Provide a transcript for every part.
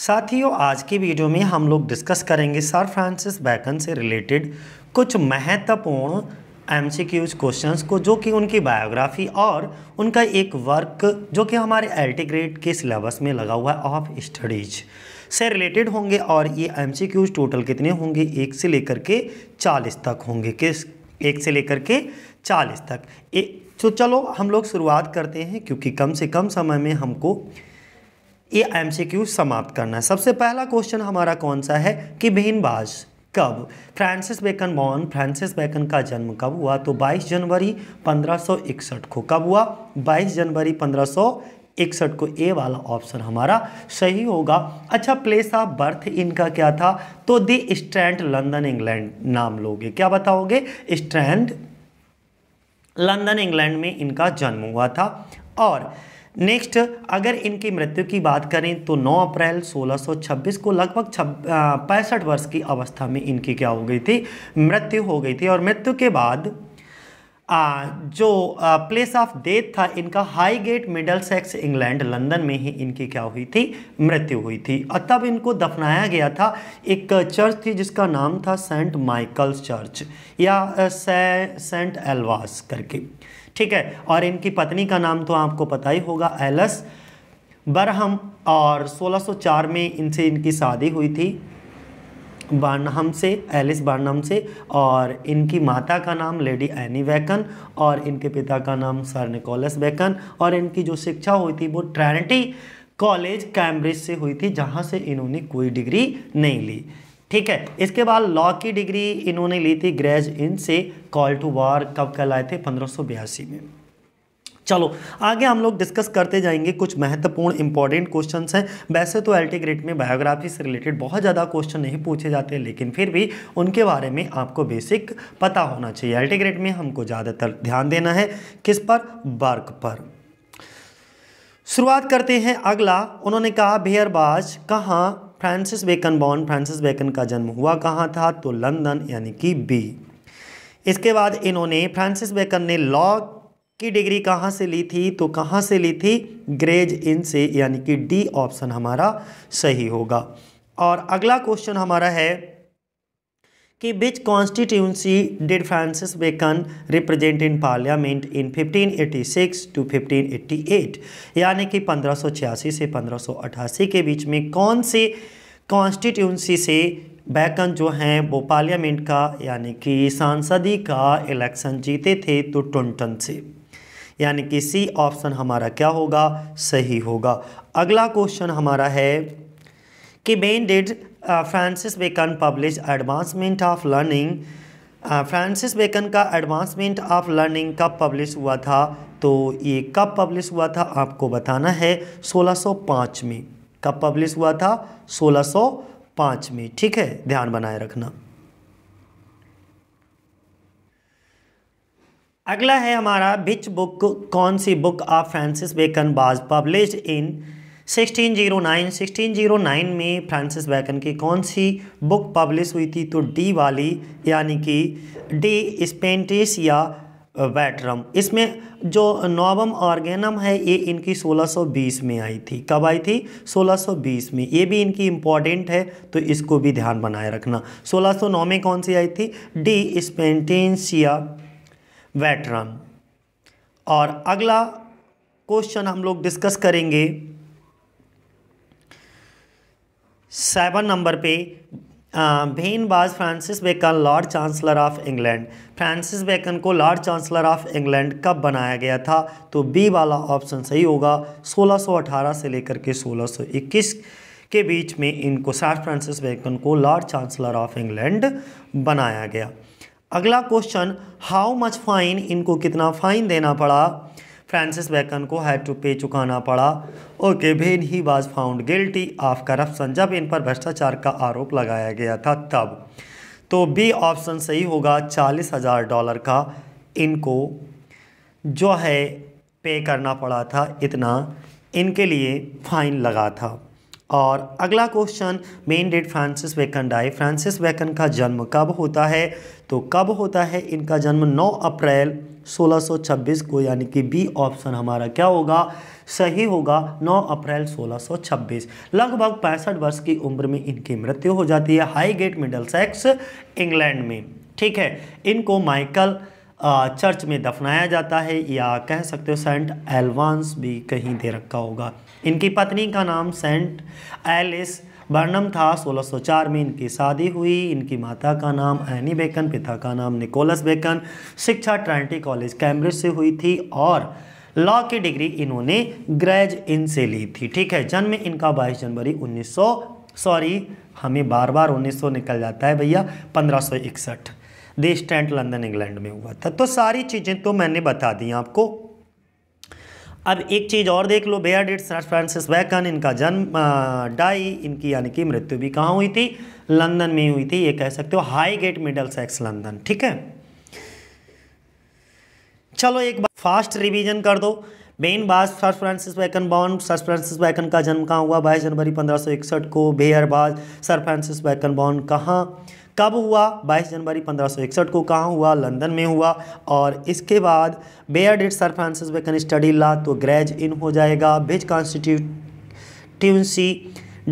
साथियों आज की वीडियो में हम लोग डिस्कस करेंगे सर फ्रांसिस बैकन से रिलेटेड कुछ महत्वपूर्ण एम सी क्यूज क्वेश्चन को जो कि उनकी बायोग्राफी और उनका एक वर्क जो कि हमारे एल्टी ग्रेड के सिलेबस में लगा हुआ है ऑफ स्टडीज से रिलेटेड होंगे और ये एम सी क्यूज टोटल कितने होंगे एक से लेकर के चालीस तक होंगे किस एक से लेकर के चालीस तक ए, तो चलो हम लोग शुरुआत करते हैं क्योंकि कम से कम समय में हमको ये एम समाप्त करना है सबसे पहला क्वेश्चन हमारा कौन सा है कि बेहनबाज कब Francis Bacon born Francis Bacon का जन्म कब हुआ तो 22 जनवरी 1561 को कब हुआ 22 जनवरी 1561 को ए वाला ऑप्शन हमारा सही होगा अच्छा प्लेस ऑफ बर्थ इनका क्या था तो दी स्ट्रैंड लंदन इंग्लैंड नाम लोगे क्या बताओगे स्ट्रैंड लंदन इंग्लैंड में इनका जन्म हुआ था और नेक्स्ट अगर इनकी मृत्यु की बात करें तो 9 अप्रैल 1626 को लगभग पैंसठ वर्ष की अवस्था में इनकी क्या हो गई थी मृत्यु हो गई थी और मृत्यु के बाद आ, जो प्लेस ऑफ डेथ था इनका Highgate Middlesex England London में ही इनकी क्या हुई थी मृत्यु हुई थी और तब इनको दफनाया गया था एक चर्च थी जिसका नाम था सेंट माइकल्स चर्च या से, सेंट एल्वास करके ठीक है और इनकी पत्नी का नाम तो आपको पता ही होगा एलस बरहम और 1604 में इनसे इनकी शादी हुई थी बारनहम से एलिस बारनहम से और इनकी माता का नाम लेडी एनी वैकन और इनके पिता का नाम सर निकोलस वैकन और इनकी जो शिक्षा हुई थी वो ट्रैनिटी कॉलेज कैम्ब्रिज से हुई थी जहाँ से इन्होंने कोई डिग्री नहीं ली ठीक है इसके बाद लॉ की डिग्री इन्होंने ली थी ग्रेज इन से कॉल टू वार कब कहलाए थे पंद्रह में चलो आगे हम लोग डिस्कस करते जाएंगे कुछ महत्वपूर्ण इंपॉर्टेंट क्वेश्चन हैं वैसे तो एल ग्रेड में बायोग्राफी से रिलेटेड बहुत ज़्यादा क्वेश्चन नहीं पूछे जाते लेकिन फिर भी उनके बारे में आपको बेसिक पता होना चाहिए एल ग्रेड में हमको ज़्यादातर ध्यान देना है किस पर वर्क पर शुरुआत करते हैं अगला उन्होंने कहा भेयरबाज कहाँ Francis Bacon born Francis Bacon का जन्म हुआ कहाँ था तो लंदन यानी कि बी इसके बाद इन्होंने फ्रांसिस बेकन ने लॉ की डिग्री कहाँ से ली थी तो कहाँ से ली थी ग्रेज इन से यानी कि डी ऑप्शन हमारा सही होगा और अगला क्वेश्चन हमारा है कि which constituency did Francis Bacon represent in parliament in 1586 to 1588 यानी कि 1586 से 1588 के बीच में कौन से कॉन्स्टिट्यूंसी से बैकन जो हैं वो पार्लियामेंट का यानी कि सांसदी का इलेक्शन जीते थे तो टुनटन से यानी कि सी ऑप्शन हमारा क्या होगा सही होगा अगला क्वेश्चन हमारा है कि when did Francis Bacon publish advancement of learning Francis Bacon का एडवांसमेंट ऑफ लर्निंग कब पब्लिश हुआ था तो ये कब पब्लिश हुआ था आपको बताना है 1605 में कब पब्लिश हुआ था 1605 में ठीक है ध्यान बनाए रखना अगला है हमारा बिच बुक कौन सी book of Francis Bacon was publish in 1609 1609 में फ्रांसिस बैकन की कौन सी बुक पब्लिश हुई थी तो डी वाली यानी कि डी स्पेंटिस या वैटरम इसमें जो नोबम ऑर्गेनम है ये इनकी 1620 में आई थी कब आई थी 1620 में ये भी इनकी इम्पॉर्टेंट है तो इसको भी ध्यान बनाए रखना 1609 में कौन सी आई थी डी या वैटरम और अगला क्वेश्चन हम लोग डिस्कस करेंगे सेवन नंबर पे was Francis Bacon lord chancellor of England Francis Bacon को लॉर्ड चांसलर ऑफ इंग्लैंड कब बनाया गया था तो बी वाला ऑप्शन सही होगा 1618 से लेकर के 1621 के बीच में इनको सर फ्रांसिस बेकन को लॉर्ड चांसलर ऑफ इंग्लैंड बनाया गया अगला क्वेश्चन हाउ मच फाइन इनको कितना फाइन देना पड़ा फ्रांसिस बैकन को हैड टू पे चुकाना पड़ा okay when he was found guilty of corruption जब इन पर भ्रष्टाचार का आरोप लगाया गया था तब तो बी ऑप्शन सही होगा चालीस हज़ार डॉलर का इनको जो है पे करना पड़ा था इतना इनके लिए फाइन लगा था और अगला question when did Francis Bacon die Francis Bacon का जन्म कब होता है तो कब होता है इनका जन्म 9 अप्रैल 1626 को यानी कि बी ऑप्शन हमारा क्या होगा सही होगा 9 अप्रैल 1626 लगभग पैंसठ वर्ष की उम्र में इनकी मृत्यु हो जाती है Highgate Middlesex England में ठीक है इनको माइकल चर्च में दफनाया जाता है या कह सकते हो सेंट एलवांस भी कहीं दे रखा होगा इनकी पत्नी का नाम सेंट एलिस बर्नम था 1604 में इनकी शादी हुई इनकी माता का नाम एनी बेकन पिता का नाम निकोलस बेकन शिक्षा ट्रांटी कॉलेज कैम्ब्रिज से हुई थी और लॉ की डिग्री इन्होंने ग्रेज इन से ली थी ठीक है जन्म इनका 22 जनवरी 1900 सॉरी हमें बार बार 1900 निकल जाता है भैया 1561 देश टेंट लंदन इंग्लैंड में हुआ था तो सारी चीज़ें तो मैंने बता दी आपको अब एक चीज़ और देख लो where did sir Francis Bacon इनका जन्म डाई इनकी यानी कि मृत्यु भी कहाँ हुई थी लंदन में हुई थी ये कह सकते हो Highgate Middlesex London ठीक है चलो एक बार फास्ट रिवीजन कर दो when was sir Francis Bacon born sir Francis Bacon का जन्म कहाँ हुआ बाईस जनवरी पंद्रह को बेयर बाज सर फ्रांसिस बैकन बॉन कहाँ कब हुआ 22 जनवरी 1561 को कहाँ हुआ लंदन में हुआ और इसके बाद where did sir Francis Bacon study law तो ग्रेज इन हो जाएगा which constituency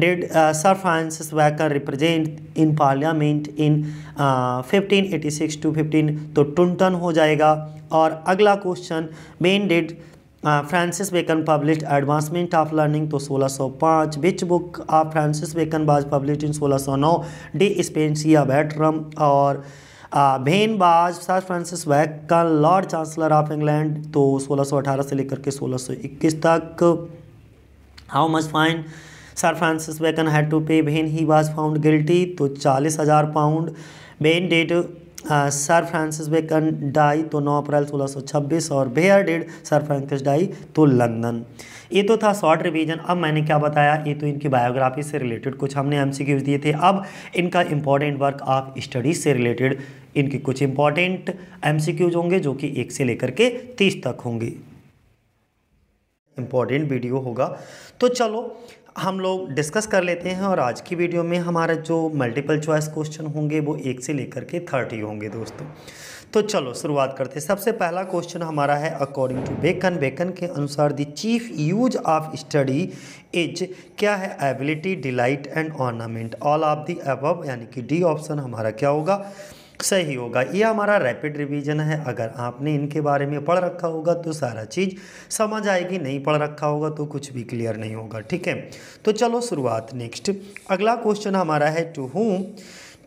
did sir Francis Bacon represent in parliament in 1586 to 15 तो टन हो जाएगा और अगला question when did Francis Bacon publish advancement of learning तो 1605 which book of Francis Bacon was publish in 1609 डी स्पेंसिया बैटरम और when was sir Francis Bacon lord chancellor of England तो 1618 से लेकर के 1621 तक how much fine sir Francis Bacon had to pay when he was found guilty तो चालीस हज़ार pound when did sir Francis Bacon die तो 9 अप्रैल 1626 और where did sir Francis die तो लंदन ये तो था शॉर्ट रिवीजन अब मैंने क्या बताया ये तो इनकी बायोग्राफी से रिलेटेड कुछ हमने एम दिए थे अब इनका इंपॉर्टेंट वर्क आप स्टडीज़ से रिलेटेड इनके कुछ इंपॉर्टेंट एम होंगे जो कि एक से लेकर के तीस तक होंगे इंपॉर्टेंट वीडियो होगा तो चलो हम लोग डिस्कस कर लेते हैं और आज की वीडियो में हमारा जो मल्टीपल चॉइस क्वेश्चन होंगे वो एक से लेकर के थर्टी होंगे दोस्तों तो चलो शुरुआत करते हैं सबसे पहला क्वेश्चन हमारा है अकॉर्डिंग टू बेकन बेकन के अनुसार the chief use of study is क्या है ability delight and ornament all of the एब यानी कि डी ऑप्शन हमारा क्या होगा सही होगा ये हमारा रैपिड रिवीजन है अगर आपने इनके बारे में पढ़ रखा होगा तो सारा चीज़ समझ आएगी नहीं पढ़ रखा होगा तो कुछ भी क्लियर नहीं होगा ठीक है तो चलो शुरुआत नेक्स्ट अगला क्वेश्चन हमारा है to whom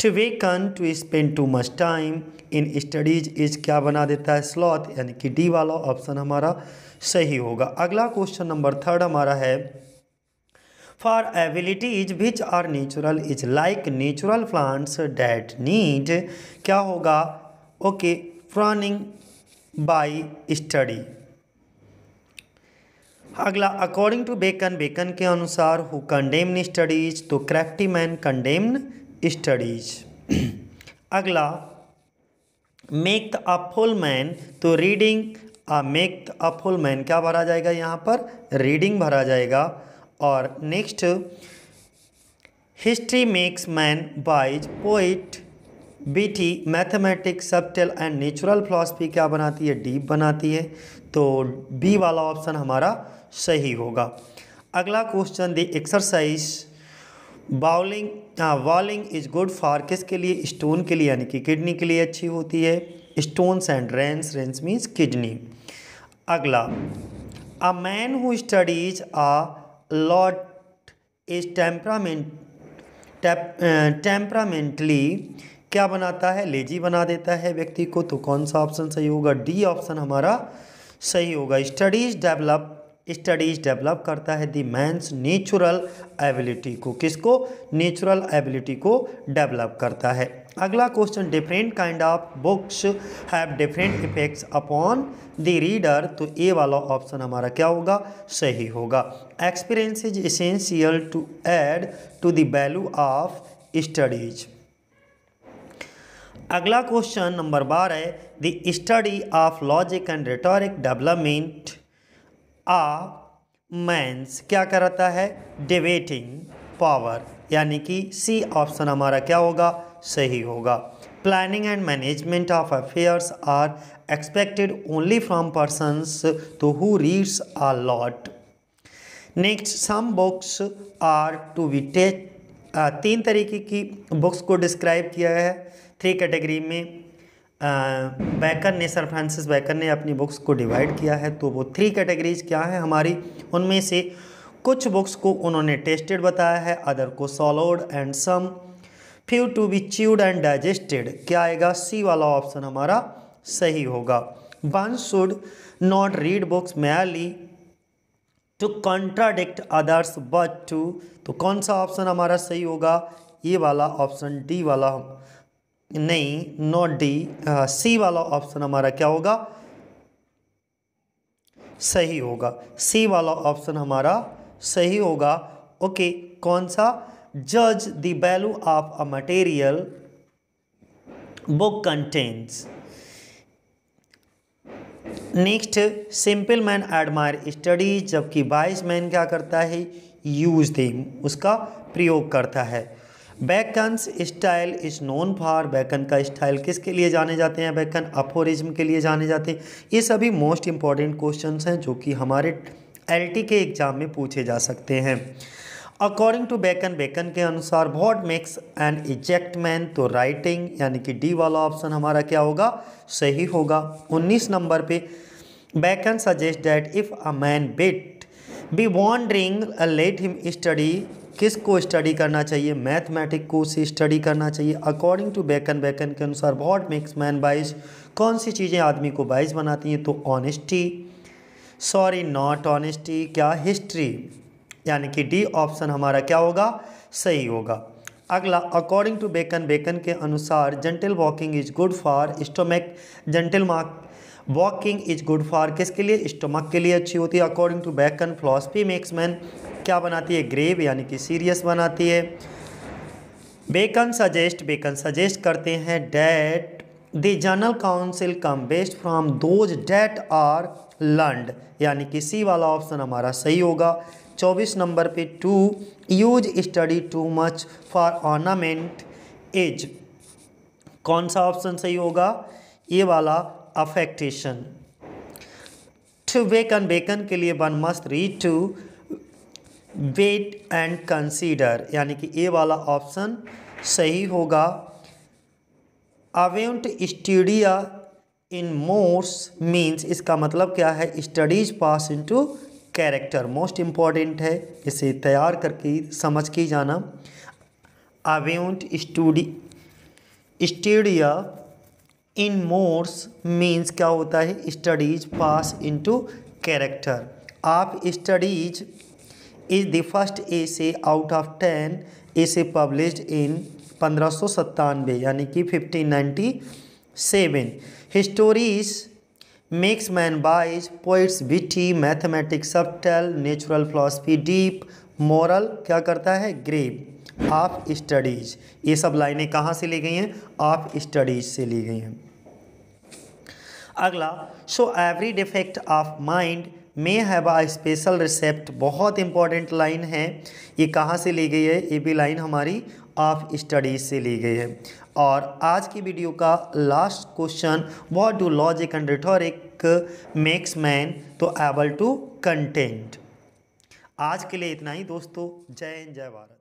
to Bacon to spend too much time in studies is क्या बना देता है स्लॉथ यानी कि डी वाला ऑप्शन हमारा सही होगा अगला क्वेश्चन नंबर थर्ड हमारा है for abilities which are natural is like natural plants that need क्या होगा ओके प्रॉनिंग बाई स्टडी अगला अकॉर्डिंग टू बेकन बेकन के अनुसार हु कंडेम्ड स्टडीज तो क्रैफ्टी मैन कंडेम्ड स्टडीज अगला मेक द अफुल मैन तो reading make the a full man क्या भरा जाएगा यहाँ पर रीडिंग भरा जाएगा और next history makes man wise poet witty mathematics subtle and natural philosophy क्या बनाती है डीप बनाती है तो बी वाला ऑप्शन हमारा सही होगा अगला question the exercise bowling bowling is good for किसके लिए स्टोन के लिए यानी कि किडनी के लिए अच्छी होती है stones and reins reins means kidney अगला a man who studies a lot is temperament temperamentally क्या बनाता है लेजी बना देता है व्यक्ति को तो कौन सा ऑप्शन सही होगा डी ऑप्शन हमारा सही होगा स्टडीज डेवलप स्टडीज डेवलप करता है दी मैंस नेचुरल एबिलिटी को किसको नेचुरल एबिलिटी को डेवलप करता है अगला question different kind of books have different effects upon the reader तो ए वाला ऑप्शन हमारा क्या होगा सही होगा experience is essential to add to the value of studies अगला क्वेश्चन नंबर बारह the study of logic and rhetoric development a man's क्या कराता है डिबेटिंग पावर यानी कि सी ऑप्शन हमारा क्या होगा सही होगा planning and management of affairs are expected only from persons तो who reads a lot next some books are to be tasted तीन तरीके की बुक्स को डिस्क्राइब किया है थ्री कैटेगरी में बैकर ने सर फ्रांसिस बैकर ने अपनी बुक्स को डिवाइड किया है तो वो थ्री कैटेगरीज क्या है हमारी उनमें से कुछ बुक्स को उन्होंने टेस्टेड बताया है अदर को swallowed and some few to be chewed and digested क्या आएगा सी वाला ऑप्शन हमारा सही होगा one should not read books mainly to contradict others but to तो कौन सा ऑप्शन हमारा सही होगा ये वाला ऑप्शन डी वाला नहीं नॉट डी सी वाला ऑप्शन हमारा क्या होगा सही होगा सी वाला ऑप्शन हमारा सही होगा ओके कौन सा जज the value of a material book contents next simple man admire studies जबकि बाइस मैन क्या करता है यूज देम उसका प्रयोग करता है Bacon style is known for Bacon का स्टाइल किसके लिए जाने जाते हैं बैकन अपोरिज्म के लिए जाने जाते हैं ये सभी मोस्ट इंपॉर्टेंट क्वेश्चन हैं जो कि हमारे एल के एग्ज़ाम में पूछे जा सकते हैं अकॉर्डिंग टू बैकन बैकन के अनुसार वॉट मेक्स एन मैन तो राइटिंग यानी कि डी वाला ऑप्शन हमारा क्या होगा सही होगा 19 नंबर पे Bacon suggest that if a man wit be wandering let him study किस को स्टडी करना चाहिए मैथमेटिक को से स्टडी करना चाहिए अकॉर्डिंग टू बैकन बैकन के अनुसार वॉट मेक्स मैन बाइज कौन सी चीज़ें आदमी को बाइज बनाती हैं तो ऑनेस्टी सॉरी नॉट ऑनेस्टी क्या हिस्ट्री यानी कि डी ऑप्शन हमारा क्या होगा सही होगा अगला अकॉर्डिंग टू बेकन बेकन के अनुसार gentle walking is good for stomach gentle mark walking is good for किसके लिए स्टमक के लिए अच्छी होती है according to Bacon philosophy makes man क्या बनाती है ग्रेव यानी कि सीरियस बनाती है बेकन सजेस्ट बेकन सजेस्ट करते हैं that the general counsel come best from those that are learned यानी कि सी वाला ऑप्शन हमारा सही होगा चौबीस नंबर पे to use study too much for ornament as कौन सा ऑप्शन सही होगा ये वाला अफेक्टेशन टू बेकन बेकन के लिए one must read to weigh and consider यानी कि ए वाला ऑप्शन सही होगा अवेंट स्टूडिया इन मोर्स मीन्स इसका मतलब क्या है studies pass to character most important है इसे तैयार करके समझ के जाना अवेंट स्टूडी स्टूडिया इन मोर्स मीन्स क्या होता है स्टडीज पास टू कैरेक्टर आप studies is the first essay out of ten ए से पब्लिश्ड इन पंद्रह यानी कि fifteen ninety seven histories makes man wise poets witty mathematics subtle natural philosophy deep moral क्या करता है ग्रेव ऑफ स्टडीज़ ये सब लाइनें कहाँ से ली गई हैं ऑफ स्टडीज़ से ली गई हैं अगला so every defect of mind may have a special receipt बहुत इंपॉर्टेंट लाइन है ये कहाँ से ली गई है ये भी लाइन हमारी ऑफ स्टडीज़ से ली गई है और आज की वीडियो का last question what do logic and rhetoric makes man तो एबल टू कंटेंट आज के लिए इतना ही दोस्तों जय हिंद जय भारत